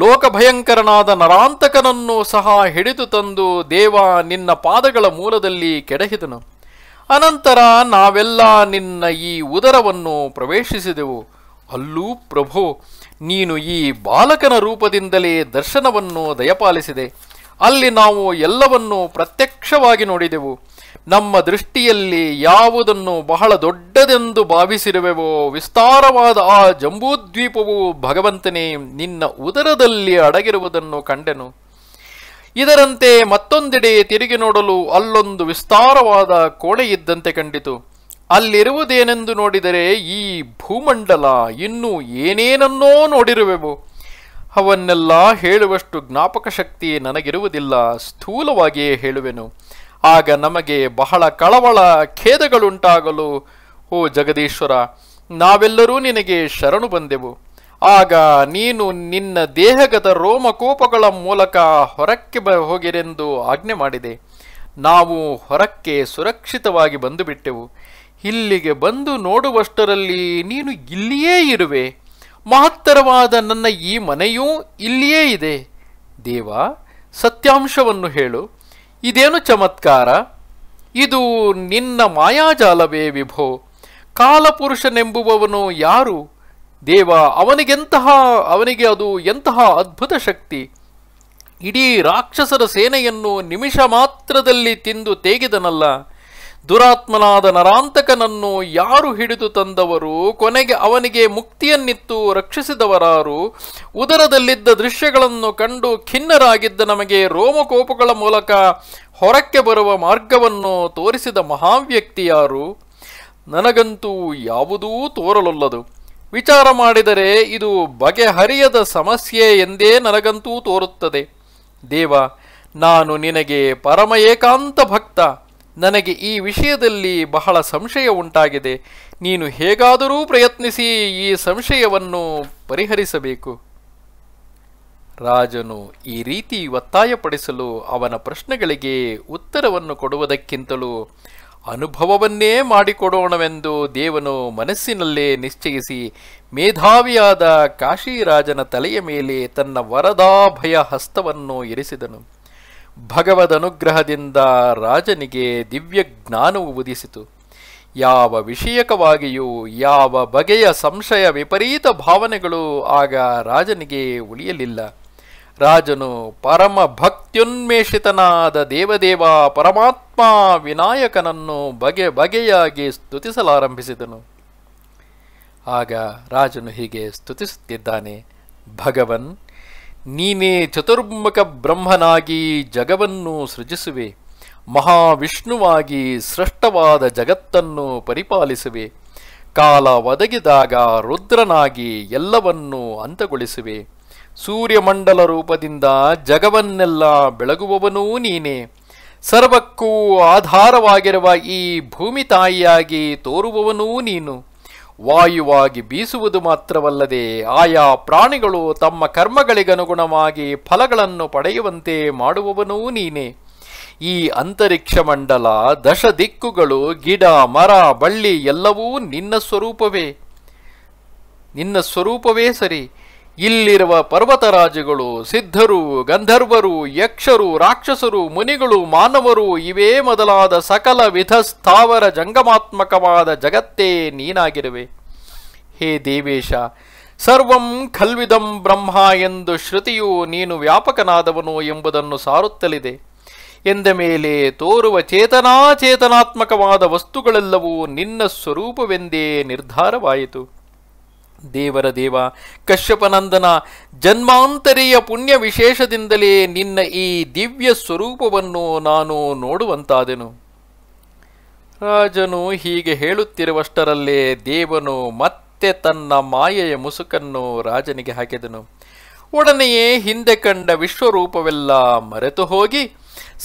ಲೋಕ ಭಯಂಕರನಾದ ನರಾಂತಕನನ್ನು ಸಹ ಹಿಡಿದು ತಂದು ದೇವ ನಿನ್ನ ಪಾದಗಳ ಮೂಲದಲ್ಲಿ ಕೆಡಹಿದನು ಅನಂತರ ನಾವೆಲ್ಲ ನಿನ್ನ ಈ ಉದರವನ್ನು ಪ್ರವೇಶಿಸಿದೆವು ಅಲ್ಲೂ ಪ್ರಭು ನೀನು ಈ ಬಾಲಕನ ರೂಪದಿಂದಲೇ ದರ್ಶನವನ್ನು ದಯಪಾಲಿಸಿದೆ ಅಲ್ಲಿ ನಾವು ಎಲ್ಲವನ್ನೂ ಪ್ರತ್ಯಕ್ಷವಾಗಿ ನೋಡಿದೆವು ನಮ್ಮ ದೃಷ್ಟಿಯಲ್ಲಿ ಯಾವುದನ್ನು ಬಹಳ ದೊಡ್ಡದೆಂದು ಭಾವಿಸಿರುವೆವೋ ವಿಸ್ತಾರವಾದ ಆ ಜಂಬೂದ್ವೀಪವು ಭಗವಂತನೇ ನಿನ್ನ ಉದರದಲ್ಲಿ ಅಡಗಿರುವುದನ್ನು ಕಂಡೆನು ಇದರಂತೆ ಮತ್ತೊಂದೆಡೆ ತಿರುಗಿ ನೋಡಲು ಅಲ್ಲೊಂದು ವಿಸ್ತಾರವಾದ ಕೋಣೆ ಇದ್ದಂತೆ ಕಂಡಿತು ಅಲ್ಲಿರುವುದೇನೆಂದು ನೋಡಿದರೆ ಈ ಭೂಮಂಡಲ ಇನ್ನೂ ಏನೇನನ್ನೋ ನೋಡಿರುವೆವು ಅವನ್ನೆಲ್ಲ ಹೇಳುವಷ್ಟು ಜ್ಞಾಪಕ ಶಕ್ತಿ ನನಗಿರುವುದಿಲ್ಲ ಸ್ಥೂಲವಾಗಿಯೇ ಹೇಳುವೆನು ಆಗ ನಮಗೆ ಬಹಳ ಕಳವಳ ಖೇದಗಳುಂಟಾಗಲು ಓ ಜಗದೀಶ್ವರ ನಾವೆಲ್ಲರೂ ನಿನಗೆ ಶರಣು ಬಂದೆವು ಆಗ ನೀನು ನಿನ್ನ ದೇಹಗತ ರೋಮಕೋಪಗಳ ಮೂಲಕ ಹೊರಕ್ಕೆ ಬ ಹೋಗಿರೆಂದು ಆಜ್ಞೆ ಮಾಡಿದೆ ನಾವು ಹೊರಕ್ಕೆ ಸುರಕ್ಷಿತವಾಗಿ ಬಂದು ಬಿಟ್ಟೆವು ಇಲ್ಲಿಗೆ ಬಂದು ನೋಡುವಷ್ಟರಲ್ಲಿ ನೀನು ಇಲ್ಲಿಯೇ ಇರುವೆ ಮಹತ್ತರವಾದ ನನ್ನ ಈ ಮನೆಯೂ ಇಲ್ಲಿಯೇ ಇದೆ ದೇವ ಸತ್ಯಾಂಶವನ್ನು ಹೇಳು ಇದೇನು ಚಮತ್ಕಾರ ಇದು ನಿನ್ನ ಮಾಯಾಜಾಲವೇ ವಿಭೋ ಕಾಲಪುರುಷನೆಂಬುವವನು ಯಾರು ದೇವ ಅವನಿಗೆಂತಹ ಅವನಿಗೆ ಅದು ಎಂತಹ ಅದ್ಭುತ ಶಕ್ತಿ ಇಡೀ ರಾಕ್ಷಸರ ಸೇನೆಯನ್ನು ನಿಮಿಷ ಮಾತ್ರದಲ್ಲಿ ತಿಂದು ತೇಗಿದನಲ್ಲ ದುರಾತ್ಮನಾದ ನರಾಂತಕನನ್ನು ಯಾರು ಹಿಡಿದು ತಂದವರು ಕೊನೆಗೆ ಅವನಿಗೆ ಮುಕ್ತಿಯನ್ನಿತ್ತು ರಕ್ಷಿಸಿದವರಾರು ಉದರದಲ್ಲಿದ್ದ ದೃಶ್ಯಗಳನ್ನು ಕಂಡು ಖಿನ್ನರಾಗಿದ್ದ ನಮಗೆ ರೋಮಕೋಪಗಳ ಮೂಲಕ ಹೊರಕ್ಕೆ ಬರುವ ಮಾರ್ಗವನ್ನು ತೋರಿಸಿದ ಮಹಾವ್ಯಕ್ತಿಯಾರು ನನಗಂತೂ ಯಾವುದೂ ತೋರಲೊಲ್ಲದು ವಿಚಾರ ಮಾಡಿದರೆ ಇದು ಬಗೆಹರಿಯದ ಸಮಸ್ಯೆ ಎಂದೇ ನನಗಂತೂ ತೋರುತ್ತದೆ ದೇವ ನಾನು ನಿನಗೆ ಪರಮ ಏಕಾಂತ ಭಕ್ತ ನನಗೆ ಈ ವಿಷಯದಲ್ಲಿ ಬಹಳ ಸಂಶಯ ಉಂಟಾಗಿದೆ ನೀನು ಹೇಗಾದರೂ ಪ್ರಯತ್ನಿಸಿ ಈ ಸಂಶಯವನ್ನು ಪರಿಹರಿಸಬೇಕು ರಾಜನು ಈ ರೀತಿ ಒತ್ತಾಯಪಡಿಸಲು ಅವನ ಪ್ರಶ್ನೆಗಳಿಗೆ ಉತ್ತರವನ್ನು ಕೊಡುವುದಕ್ಕಿಂತಲೂ ಅನುಭವವನ್ನೇ ಮಾಡಿಕೊಡೋಣವೆಂದು ದೇವನು ಮನಸ್ಸಿನಲ್ಲೇ ನಿಶ್ಚಯಿಸಿ ಮೇಧಾವಿಯಾದ ಕಾಶಿರಾಜನ ತಲೆಯ ಮೇಲೆ ತನ್ನ ವರದಾಭಯ ಹಸ್ತವನ್ನು ಇರಿಸಿದನು ಭಗವದನುಗ್ರಹದಿಂದ ರಾಜನಿಗೆ ದಿವ್ಯ ಜ್ಞಾನವು ಉದಿಸಿತು ಯಾವ ವಿಷಯಕವಾಗಿಯೂ ಯಾವ ಬಗೆಯ ಸಂಶಯ ವಿಪರೀತ ಭಾವನೆಗಳು ಆಗ ರಾಜನಿಗೆ ಉಳಿಯಲಿಲ್ಲ ರಾಜನು ಪರಮ ಭಕ್ತ್ಯುನ್ಮೇಷಿತನಾದ ದೇವದೇವ ಪರಮಾತ್ಮ ವಿನಾಯಕನನ್ನು ಬಗೆ ಬಗೆಯಾಗಿ ಸ್ತುತಿಸಲಾರಂಭಿಸಿದನು ಆಗ ರಾಜನು ಹೀಗೆ ಸ್ತುತಿಸುತ್ತಿದ್ದಾನೆ ಭಗವನ್ ನೀನೇ ಚತುರ್ಮುಖ ಬ್ರಹ್ಮನಾಗಿ ಜಗವನ್ನು ಸೃಜಿಸುವೆ ಮಹಾವಿಷ್ಣುವಾಗಿ ಸೃಷ್ಟವಾದ ಜಗತ್ತನ್ನು ಪರಿಪಾಲಿಸುವೆ ಕಾಲ ಒದಗಿದಾಗ ರುದ್ರನಾಗಿ ಎಲ್ಲವನ್ನೂ ಅಂತಗೊಳಿಸುವೆ ಸೂರ್ಯಮಂಡಲ ರೂಪದಿಂದ ಜಗವನ್ನೆಲ್ಲ ಬೆಳಗುವವನೂ ನೀನೇ ಸರ್ವಕ್ಕೂ ಆಧಾರವಾಗಿರುವ ಈ ಭೂಮಿ ತಾಯಿಯಾಗಿ ತೋರುವವನೂ ನೀನು ವಾಯುವಾಗಿ ಬೀಸುವುದು ಮಾತ್ರವಲ್ಲದೆ ಆಯಾ ಪ್ರಾಣಿಗಳು ತಮ್ಮ ಕರ್ಮಗಳಿಗನುಗುಣವಾಗಿ ಫಲಗಳನ್ನು ಪಡೆಯುವಂತೆ ಮಾಡುವವನೂ ನೀನೆ ಈ ಅಂತರಿಕ್ಷ ಮಂಡಲ ದಶ ದಿಕ್ಕುಗಳು ಗಿಡ ಮರ ಬಳ್ಳಿ ಎಲ್ಲವೂ ನಿನ್ನ ಸ್ವರೂಪವೇ ನಿನ್ನ ಸ್ವರೂಪವೇ ಸರಿ ಇಲ್ಲಿರುವ ಪರ್ವತರಾಜಗಳು ಸಿದ್ಧರು ಗಂಧರ್ವರು ಯಕ್ಷರು ರಾಕ್ಷಸರು ಮುನಿಗಳು ಮಾನವರು ಇವೇ ಮೊದಲಾದ ಸಕಲ ವಿಧ ಸ್ಥಾವರ ಜಂಗಮಾತ್ಮಕವಾದ ಜಗತ್ತೇ ನೀನಾಗಿರುವೆ ಹೇ ದೇವೇಶ ಸರ್ವಂ ಖಲ್ವಿದಂ ಬ್ರಹ್ಮ ಎಂದು ಶ್ರುತಿಯು ನೀನು ವ್ಯಾಪಕನಾದವನು ಎಂಬುದನ್ನು ಸಾರುತ್ತಲಿದೆ ಎಂದ ಮೇಲೆ ತೋರುವ ಚೇತನಾಚೇತನಾತ್ಮಕವಾದ ವಸ್ತುಗಳೆಲ್ಲವೂ ನಿನ್ನ ಸ್ವರೂಪವೆಂದೇ ನಿರ್ಧಾರವಾಯಿತು ದೇವರ ದೇವ ಕಶ್ಯಪನಂದನ ಜನ್ಮಾಂತರಿಯ ಪುಣ್ಯ ವಿಶೇಷದಿಂದಲೇ ನಿನ್ನ ಈ ದಿವ್ಯ ಸ್ವರೂಪವನ್ನು ನಾನು ನೋಡುವಂತಾದೆನು ರಾಜನು ಹೀಗೆ ಹೇಳುತ್ತಿರುವಷ್ಟರಲ್ಲೇ ದೇವನು ಮತ್ತೆ ತನ್ನ ಮಾಯೆಯ ಮುಸುಕನ್ನು ರಾಜನಿಗೆ ಹಾಕಿದನು ಒಡನೆಯೇ ಹಿಂದೆ ಕಂಡ ವಿಶ್ವರೂಪವೆಲ್ಲ ಮರೆತು ಹೋಗಿ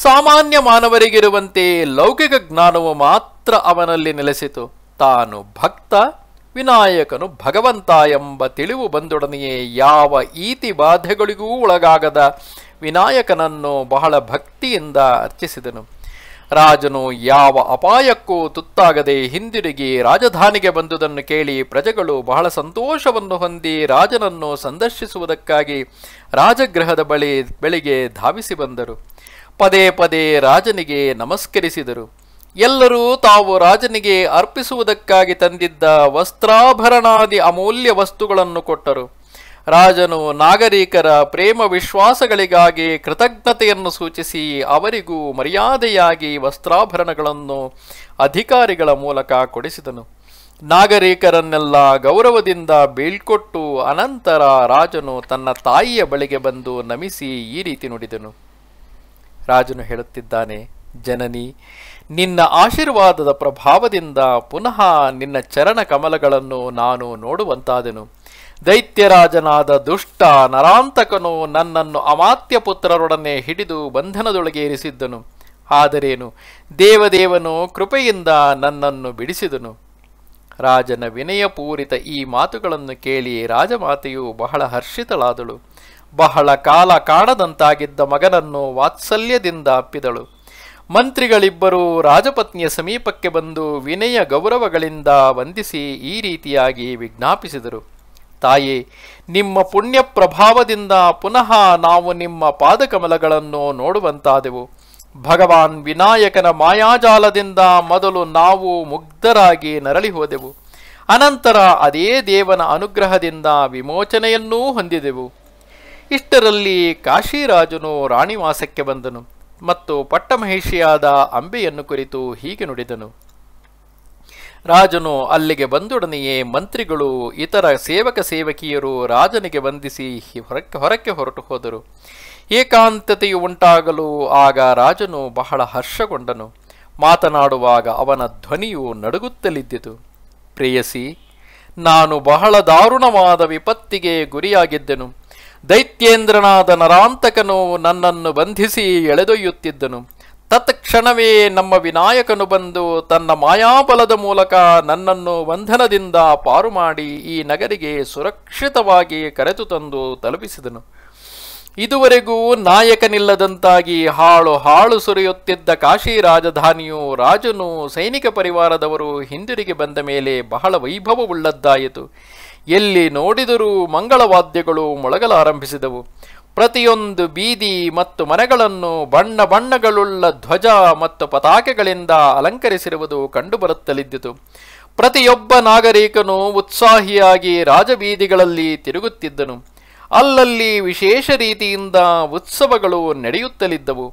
ಸಾಮಾನ್ಯ ಮಾನವರಿಗಿರುವಂತೆ ಲೌಕಿಕ ಜ್ಞಾನವು ಮಾತ್ರ ಅವನಲ್ಲಿ ನೆಲೆಸಿತು ತಾನು ಭಕ್ತ ವಿನಾಯಕನು ಭಗವಂತ ಎಂಬ ತಿಳಿವು ಬಂದೊಡನೆಯೇ ಯಾವ ಈತಿ ಬಾಧೆಗಳಿಗೂ ಒಳಗಾಗದ ವಿನಾಯಕನನ್ನು ಬಹಳ ಭಕ್ತಿಯಿಂದ ಅರ್ಚಿಸಿದನು ರಾಜನು ಯಾವ ಅಪಾಯಕ್ಕೂ ತುತ್ತಾಗದೆ ಹಿಂದಿರುಗಿ ರಾಜಧಾನಿಗೆ ಬಂದುದನ್ನು ಕೇಳಿ ಪ್ರಜೆಗಳು ಬಹಳ ಸಂತೋಷವನ್ನು ಹೊಂದಿ ರಾಜನನ್ನು ಸಂದರ್ಶಿಸುವುದಕ್ಕಾಗಿ ರಾಜಗೃಹದ ಬಳಿ ಬೆಳಿಗ್ಗೆ ಧಾವಿಸಿ ಬಂದರು ಪದೇ ಪದೇ ರಾಜನಿಗೆ ನಮಸ್ಕರಿಸಿದರು ಎಲ್ಲರೂ ತಾವು ರಾಜನಿಗೆ ಅರ್ಪಿಸುವುದಕ್ಕಾಗಿ ತಂದಿದ್ದ ವಸ್ತ್ರಾಭರಣಾದಿ ಅಮೂಲ್ಯ ವಸ್ತುಗಳನ್ನು ಕೊಟ್ಟರು ರಾಜನು ನಾಗರಿಕರ ಪ್ರೇಮ ವಿಶ್ವಾಸಗಳಿಗಾಗಿ ಕೃತಜ್ಞತೆಯನ್ನು ಸೂಚಿಸಿ ಅವರಿಗೂ ಮರ್ಯಾದೆಯಾಗಿ ವಸ್ತ್ರಾಭರಣಗಳನ್ನು ಅಧಿಕಾರಿಗಳ ಮೂಲಕ ಕೊಡಿಸಿದನು ನಾಗರಿಕರನ್ನೆಲ್ಲ ಗೌರವದಿಂದ ಬೀಳ್ಕೊಟ್ಟು ಅನಂತರ ರಾಜನು ತನ್ನ ತಾಯಿಯ ಬಳಿಗೆ ಬಂದು ನಮಿಸಿ ಈ ರೀತಿ ನುಡಿದನು ರಾಜನು ಹೇಳುತ್ತಿದ್ದಾನೆ ಜನನಿ ನಿನ್ನ ಆಶೀರ್ವಾದದ ಪ್ರಭಾವದಿಂದ ಪುನಃ ನಿನ್ನ ಚರಣ ಕಮಲಗಳನ್ನು ನಾನು ನೋಡುವಂತಾದೆನು ದೈತ್ಯರಾಜನಾದ ದುಷ್ಟ ನರಾಂತಕನು ನನ್ನನ್ನು ಅಮಾತ್ಯ ಪುತ್ರರೊಡನೆ ಹಿಡಿದು ಬಂಧನದೊಳಗೆ ಇರಿಸಿದ್ದನು ಆದರೇನು ದೇವದೇವನು ಕೃಪೆಯಿಂದ ನನ್ನನ್ನು ಬಿಡಿಸಿದನು ರಾಜನ ವಿನಯಪೂರಿತ ಈ ಮಾತುಗಳನ್ನು ಕೇಳಿ ರಾಜಮಾತೆಯು ಬಹಳ ಹರ್ಷಿತಳಾದಳು ಬಹಳ ಕಾಲ ಕಾಣದಂತಾಗಿದ್ದ ಮಗನನ್ನು ವಾತ್ಸಲ್ಯದಿಂದ ಅಪ್ಪಿದಳು ಮಂತ್ರಿಗಳಿಬ್ಬರು ರಾಜಪತ್ನಿಯ ಸಮೀಪಕ್ಕೆ ಬಂದು ವಿನಯ ಗೌರವಗಳಿಂದ ವಂದಿಸಿ ಈ ರೀತಿಯಾಗಿ ವಿಜ್ಞಾಪಿಸಿದರು ತಾಯಿ ನಿಮ್ಮ ಪುಣ್ಯ ಪ್ರಭಾವದಿಂದ ಪುನಃ ನಾವು ನಿಮ್ಮ ಪಾದಕಮಲಗಳನ್ನು ನೋಡುವಂತಾದೆವು ಭಗವಾನ್ ವಿನಾಯಕನ ಮಾಯಾಜಾಲದಿಂದ ಮೊದಲು ನಾವು ಮುಗ್ಧರಾಗಿ ನರಳಿ ಹೋದೆವು ಅನಂತರ ಅದೇ ದೇವನ ಅನುಗ್ರಹದಿಂದ ವಿಮೋಚನೆಯನ್ನೂ ಹೊಂದಿದೆವು ಇಷ್ಟರಲ್ಲಿ ಕಾಶಿರಾಜನು ರಾಣಿವಾಸಕ್ಕೆ ಬಂದನು ಮತ್ತು ಪಟ್ಟಮಹಿಷಿಯಾದ ಅಂಬೆಯನ್ನು ಕುರಿತು ಹೀಗೆ ನುಡಿದನು ರಾಜನು ಅಲ್ಲಿಗೆ ಬಂದೊಡನೆಯೇ ಮಂತ್ರಿಗಳು ಇತರ ಸೇವಕ ಸೇವಕಿಯರು ರಾಜನಿಗೆ ವಂದಿಸಿ ಹೊರಕ್ಕೆ ಹೊರಕ್ಕೆ ಹೊರಟು ಹೋದರು ಏಕಾಂತತೆಯು ಉಂಟಾಗಲು ಆಗ ರಾಜನು ಬಹಳ ಹರ್ಷಗೊಂಡನು ಮಾತನಾಡುವಾಗ ಅವನ ಧ್ವನಿಯು ನಡುಗುತ್ತಲಿದ್ದಿತು ಪ್ರೇಯಸಿ ನಾನು ಬಹಳ ದಾರುಣವಾದ ವಿಪತ್ತಿಗೆ ಗುರಿಯಾಗಿದ್ದೆನು ದೈತ್ಯೇಂದ್ರನಾದ ನರಾಂತಕನು ನನ್ನನ್ನು ಬಂಧಿಸಿ ಎಳೆದೊಯ್ಯುತ್ತಿದ್ದನು ತತ್ಕ್ಷಣವೇ ನಮ್ಮ ವಿನಾಯಕನು ಬಂದು ತನ್ನ ಮಾಯಾಬಲದ ಮೂಲಕ ನನ್ನನ್ನು ಬಂಧನದಿಂದ ಪಾರು ಮಾಡಿ ಈ ನಗರಿಗೆ ಸುರಕ್ಷಿತವಾಗಿ ಕರೆತು ತಂದು ತಲುಪಿಸಿದನು ಇದುವರೆಗೂ ನಾಯಕನಿಲ್ಲದಂತಾಗಿ ಹಾಳು ಹಾಳು ಸುರಿಯುತ್ತಿದ್ದ ಕಾಶಿ ರಾಜಧಾನಿಯು ರಾಜನು ಸೈನಿಕ ಪರಿವಾರದವರು ಹಿಂದಿರುಗಿ ಬಂದ ಮೇಲೆ ಬಹಳ ವೈಭವವುಳ್ಳದ್ದಾಯಿತು ಎಲ್ಲಿ ನೋಡಿದರೂ ಮಂಗಳವಾದ್ಯಗಳು ಮೊಳಗಲಾರಂಭಿಸಿದವು ಪ್ರತಿಯೊಂದು ಬೀದಿ ಮತ್ತು ಮನೆಗಳನ್ನು ಬಣ್ಣ ಬಣ್ಣಗಳುಳ್ಳ ಧ್ವಜ ಮತ್ತು ಪತಾಕೆಗಳಿಂದ ಅಲಂಕರಿಸಿರುವುದು ಕಂಡುಬರುತ್ತಲಿದ್ದಿತು ಪ್ರತಿಯೊಬ್ಬ ನಾಗರಿಕನು ಉತ್ಸಾಹಿಯಾಗಿ ರಾಜಬೀದಿಗಳಲ್ಲಿ ತಿರುಗುತ್ತಿದ್ದನು ಅಲ್ಲಲ್ಲಿ ವಿಶೇಷ ರೀತಿಯಿಂದ ಉತ್ಸವಗಳು ನಡೆಯುತ್ತಲಿದ್ದವು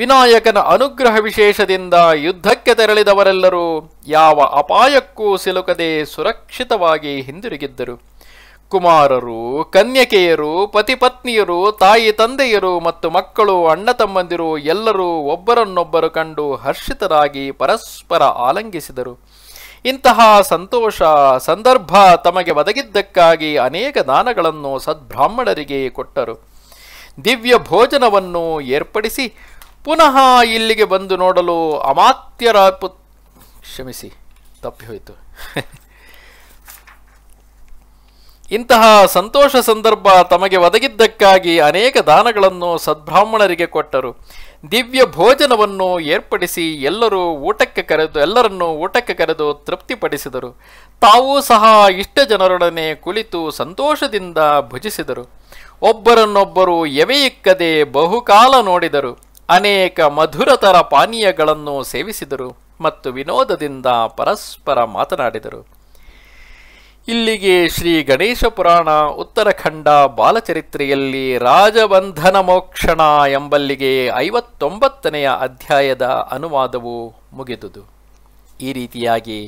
ವಿನಾಯಕನ ಅನುಗ್ರಹ ವಿಶೇಷದಿಂದ ಯುದ್ಧಕ್ಕೆ ತೆರಳಿದವರೆಲ್ಲರೂ ಯಾವ ಅಪಾಯಕ್ಕೂ ಸಿಲುಕದೆ ಸುರಕ್ಷಿತವಾಗಿ ಹಿಂದಿರುಗಿದ್ದರು ಕುಮಾರರು ಕನ್ಯಕೆಯರು ಪತಿಪತ್ನಿಯರು ತಾಯಿ ತಂದೆಯರು ಮತ್ತು ಮಕ್ಕಳು ಅಣ್ಣ ತಮ್ಮಂದಿರು ಎಲ್ಲರೂ ಒಬ್ಬರನ್ನೊಬ್ಬರು ಕಂಡು ಹರ್ಷಿತರಾಗಿ ಪರಸ್ಪರ ಆಲಂಗಿಸಿದರು ಇಂತಹ ಸಂತೋಷ ಸಂದರ್ಭ ತಮಗೆ ಒದಗಿದ್ದಕ್ಕಾಗಿ ಅನೇಕ ದಾನಗಳನ್ನು ಸದ್ಬ್ರಾಹ್ಮಣರಿಗೆ ಕೊಟ್ಟರು ದಿವ್ಯ ಭೋಜನವನ್ನು ಏರ್ಪಡಿಸಿ ಪುನಃ ಇಲ್ಲಿಗೆ ಬಂದು ನೋಡಲು ಅಮಾತ್ಯರ ಪುತ್ ಕ್ಷಮಿಸಿ ತಪ್ಪಿ ಹೋಯಿತು ಇಂತಹ ಸಂತೋಷ ಸಂದರ್ಭ ತಮಗೆ ಒದಗಿದ್ದಕ್ಕಾಗಿ ಅನೇಕ ದಾನಗಳನ್ನು ಸದ್ಬ್ರಾಹ್ಮಣರಿಗೆ ಕೊಟ್ಟರು ದಿವ್ಯ ಭೋಜನವನ್ನು ಏರ್ಪಡಿಸಿ ಎಲ್ಲರೂ ಊಟಕ್ಕೆ ಕರೆದು ಎಲ್ಲರನ್ನು ಊಟಕ್ಕೆ ಕರೆದು ತೃಪ್ತಿಪಡಿಸಿದರು ತಾವೂ ಸಹ ಇಷ್ಟ ಜನರೊಡನೆ ಕುಳಿತು ಸಂತೋಷದಿಂದ ಭುಜಿಸಿದರು ಒಬ್ಬರನ್ನೊಬ್ಬರು ಎವೆಯಿಕ್ಕದೆ ಬಹುಕಾಲ ನೋಡಿದರು ಅನೇಕ ಮಧುರತರ ಪಾನೀಯಗಳನ್ನು ಸೇವಿಸಿದರು ಮತ್ತು ವಿನೋದದಿಂದ ಪರಸ್ಪರ ಮಾತನಾಡಿದರು ಇಲ್ಲಿಗೆ ಶ್ರೀ ಗಣೇಶ ಪುರಾಣ ಉತ್ತರಖಂಡ ಬಾಲಚರಿತ್ರೆಯಲ್ಲಿ ರಾಜಬಂಧನ ಮೋಕ್ಷಣ ಎಂಬಲ್ಲಿಗೆ ಐವತ್ತೊಂಬತ್ತನೆಯ ಅಧ್ಯಾಯದ ಅನುವಾದವು ಮುಗಿದುದು ಈ ರೀತಿಯಾಗಿ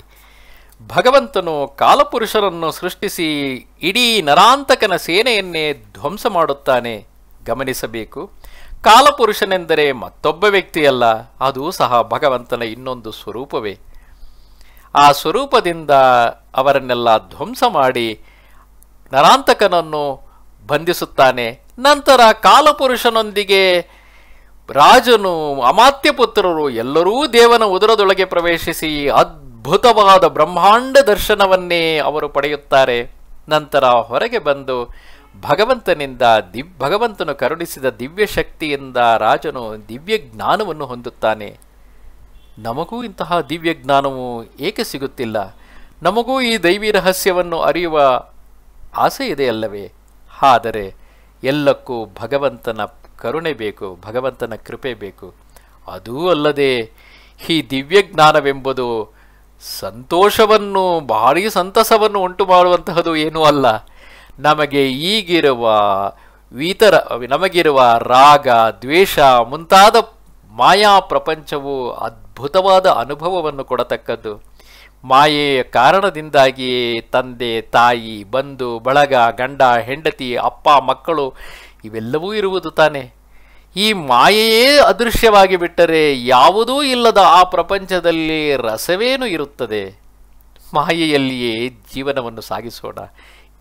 ಭಗವಂತನು ಕಾಲಪುರುಷರನ್ನು ಸೃಷ್ಟಿಸಿ ಇಡೀ ನರಾಂತಕನ ಸೇನೆಯನ್ನೇ ಧ್ವಂಸ ಮಾಡುತ್ತಾನೆ ಗಮನಿಸಬೇಕು ಕಾಲಪುರುಷನೆಂದರೆ ಮತ್ತೊಬ್ಬ ವ್ಯಕ್ತಿಯಲ್ಲ ಅದು ಸಹ ಭಗವಂತನ ಇನ್ನೊಂದು ಸ್ವರೂಪವೇ ಆ ಸ್ವರೂಪದಿಂದ ಅವರನ್ನೆಲ್ಲ ಧ್ವಂಸ ಮಾಡಿ ನರಾಂತಕನನ್ನು ಬಂಧಿಸುತ್ತಾನೆ ನಂತರ ಕಾಲಪುರುಷನೊಂದಿಗೆ ರಾಜನು ಅಮಾತ್ಯ ಪುತ್ರರು ಎಲ್ಲರೂ ದೇವನ ಉದರದೊಳಗೆ ಪ್ರವೇಶಿಸಿ ಅದ್ಭುತವಾದ ಬ್ರಹ್ಮಾಂಡ ದರ್ಶನವನ್ನೇ ಅವರು ಪಡೆಯುತ್ತಾರೆ ನಂತರ ಹೊರಗೆ ಬಂದು ಭಗವಂತನಿಂದ ದಿವ್ ಭಗವಂತನು ಕರುಣಿಸಿದ ದಿವ್ಯ ಶಕ್ತಿಯಿಂದ ರಾಜನು ದಿವ್ಯ ಜ್ಞಾನವನ್ನು ಹೊಂದುತ್ತಾನೆ ನಮಗೂ ಇಂತಹ ದಿವ್ಯ ಜ್ಞಾನವು ಏಕೆ ಸಿಗುತ್ತಿಲ್ಲ ನಮಗೂ ಈ ದೈವಿ ರಹಸ್ಯವನ್ನು ಅರಿಯುವ ಆಸೆ ಇದೆಯಲ್ಲವೇ ಆದರೆ ಎಲ್ಲಕ್ಕೂ ಭಗವಂತನ ಕರುಣೆ ಬೇಕು ಭಗವಂತನ ಕೃಪೆ ಬೇಕು ಅದೂ ಅಲ್ಲದೆ ಈ ದಿವ್ಯ ಜ್ಞಾನವೆಂಬುದು ಸಂತೋಷವನ್ನು ಭಾರೀ ಸಂತಸವನ್ನು ಉಂಟು ಮಾಡುವಂತಹದು ಏನೂ ಅಲ್ಲ ನಮಗೆ ಈಗಿರುವ ವೀತರ ನಮಗಿರುವ ರಾಗ ದ್ವೇಷ ಮುಂತಾದ ಮಾಯಾ ಪ್ರಪಂಚವು ಅದ್ಭುತವಾದ ಅನುಭವವನ್ನು ಕೊಡತಕ್ಕದ್ದು ಮಾಯೆಯ ಕಾರಣದಿಂದಾಗಿ ತಂದೆ ತಾಯಿ ಬಂಧು ಬಳಗ ಗಂಡ ಹೆಂಡತಿ ಅಪ್ಪ ಮಕ್ಕಳು ಇವೆಲ್ಲವೂ ಇರುವುದು ತಾನೆ ಈ ಮಾಯೆಯೇ ಅದೃಶ್ಯವಾಗಿ ಬಿಟ್ಟರೆ ಯಾವುದೂ ಇಲ್ಲದ ಆ ಪ್ರಪಂಚದಲ್ಲಿ ರಸವೇನು ಇರುತ್ತದೆ ಮಾಯೆಯಲ್ಲಿಯೇ ಜೀವನವನ್ನು ಸಾಗಿಸೋಣ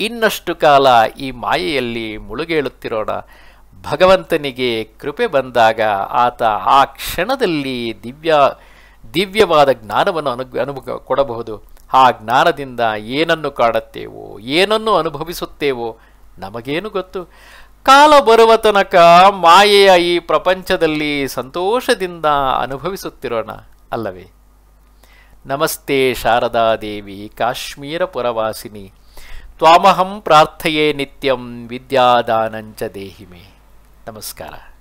ಇನ್ನಷ್ಟು ಕಾಲ ಈ ಮಾಯೆಯಲ್ಲಿ ಮುಳುಗೇಳುತ್ತಿರೋಣ ಭಗವಂತನಿಗೆ ಕೃಪೆ ಬಂದಾಗ ಆತ ಆ ಕ್ಷಣದಲ್ಲಿ ದಿವ್ಯ ದಿವ್ಯವಾದ ಜ್ಞಾನವನ್ನು ಅನು ಅನುಭ ಕೊಡಬಹುದು ಆ ಜ್ಞಾನದಿಂದ ಏನನ್ನು ಕಾಡುತ್ತೇವೋ ಏನನ್ನು ಅನುಭವಿಸುತ್ತೇವೋ ನಮಗೇನು ಗೊತ್ತು ಕಾಲ ಬರುವ ತನಕ ಮಾಯೆಯ ಈ ಪ್ರಪಂಚದಲ್ಲಿ ಸಂತೋಷದಿಂದ ಅನುಭವಿಸುತ್ತಿರೋಣ ಅಲ್ಲವೇ ನಮಸ್ತೆ ಶಾರದಾದೇವಿ ಕಾಶ್ಮೀರ ಪುರವಾಸಿನಿ त्वामहं प्रार्थये नित्यं विद्यादानञ्च देहि मे नमस्कारः